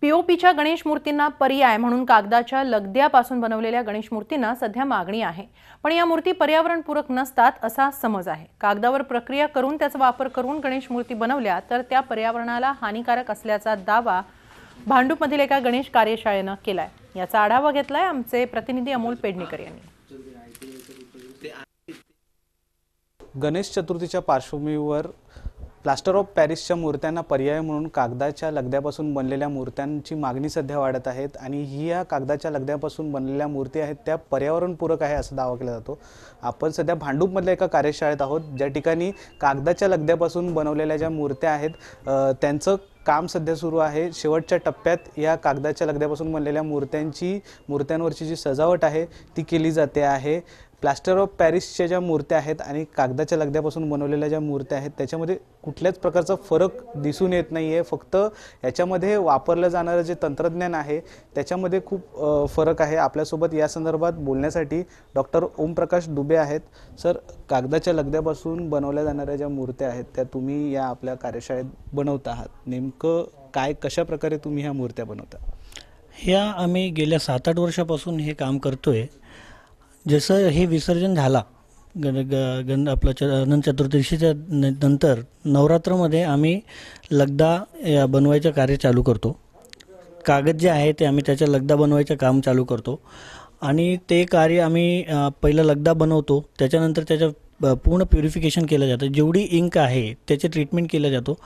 पीओपीच्या गणेश मूर्तींना पर्याय म्हणून कागदाच्या लगद्यापासून बनवलेल्या गणेश मूर्तींना सध्या मागणी आहे पण या मूर्ती पर्यावरणपूरक नसतात असा समज आहे कागदावर प्रक्रिया करून त्याचा वापर करून गणेश मूर्ती बनवल्या तर त्या पर्यावरणाला हानिकारक असल्याचा दावा भांडूपमधील एका गणेश कार्यशाळेनं केलाय याचा आढावा घेतलाय आमचे प्रतिनिधी अमोल पेडणेकर यांनी गणेश चतुर्थीच्या पार्श्वभूमीवर प्लास्टर ऑफ पॅरिसच्या मूर्त्यांना पर्याय म्हणून कागदाच्या लगद्यापासून बनलेल्या मूर्त्यांची मागणी सध्या वाढत आहेत आणि ही या कागदाच्या लगद्यापासून बनलेल्या मूर्ती आहेत त्या पर्यावरणपूरक आहे असा दावा केला जातो आपण सध्या भांडूपमधल्या एका कार्यशाळेत आहोत ज्या ठिकाणी कागदाच्या लगद्यापासून बनवलेल्या ज्या मूर्त्या आहेत त्यांचं काम सध्या सुरू आहे शेवटच्या टप्प्यात या कागदाच्या लगद्यापासून बनलेल्या मूर्त्यांची मूर्त्यांवरची जी सजावट आहे ती केली जाते आहे प्लास्टर ऑफ पॅरिसच्या ज्या मूर्त्या आहेत आणि कागदाच्या लगद्यापासून बनवलेल्या ज्या मूर्त्या आहेत त्याच्यामध्ये कुठल्याच प्रकारचा फरक दिसून येत नाही आहे फक्त याच्यामध्ये वापरलं जाणारं जे तंत्रज्ञान आहे त्याच्यामध्ये खूप फरक आहे आपल्यासोबत या संदर्भात बोलण्यासाठी डॉक्टर ओमप्रकाश दुबे आहेत सर कागदाच्या लगद्यापासून बनवल्या जाणाऱ्या ज्या मूर्त्या आहेत त्या तुम्ही या आपल्या कार्यशाळेत बनवत आहात नेमकं काय कशा प्रकारे तुम्ही ह्या मूर्त्या बनवता ह्या आम्ही गेल्या सात आठ वर्षापासून हे काम करतो आहे जसं हे विसर्जन झाला गण ग गण आपलं च अनंत चतुर्दशीच्या नंतर नवरात्रमध्ये आम्ही लगदा या बनवायचं कार्य चालू करतो कागद जे आहे ते आम्ही त्याच्या लगदा बनवायचं काम चालू करतो आणि ते कार्य आम्ही पहिलं लगदा बनवतो त्याच्यानंतर त्याच्या पूर्ण प्युरिफिकेशन केलं जातं जेवढी इंक आहे त्याचे ट्रीटमेंट केलं जातो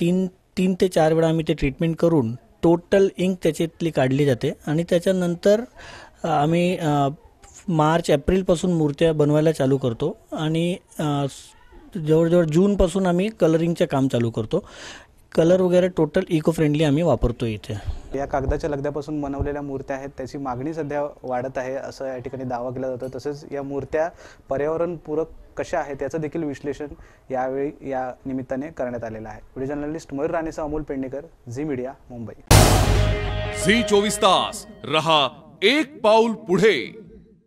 तीन तीन ते चार वेळा आम्ही ते ट्रीटमेंट करून टोटल इंक त्याच्यातली काढली जाते आणि त्याच्यानंतर आम्ही मार्च एप्रिलपासून मूर्त्या बनवायला चालू करतो आणि जवळजवळ जूनपासून आम्ही कलरिंगचे काम चालू करतो कलर वगैरे टोटल इको फ्रेंडली आम्ही वापरतो इथे या कागदाच्या लगद्यापासून बनवलेल्या मूर्त्या आहेत त्याची मागणी सध्या वाढत आहे असं या ठिकाणी दावा केला जातो तसेच या मूर्त्या पर्यावरणपूरक कशा आहेत याचं देखील विश्लेषण यावेळी या निमित्ताने करण्यात आलेलं आहे व्हिडिओ जर्नलिस्ट मयूर राणेचा Amol Pednekar Zee media Mumbai Zee चोवीस तास रहा एक पाऊल पुढे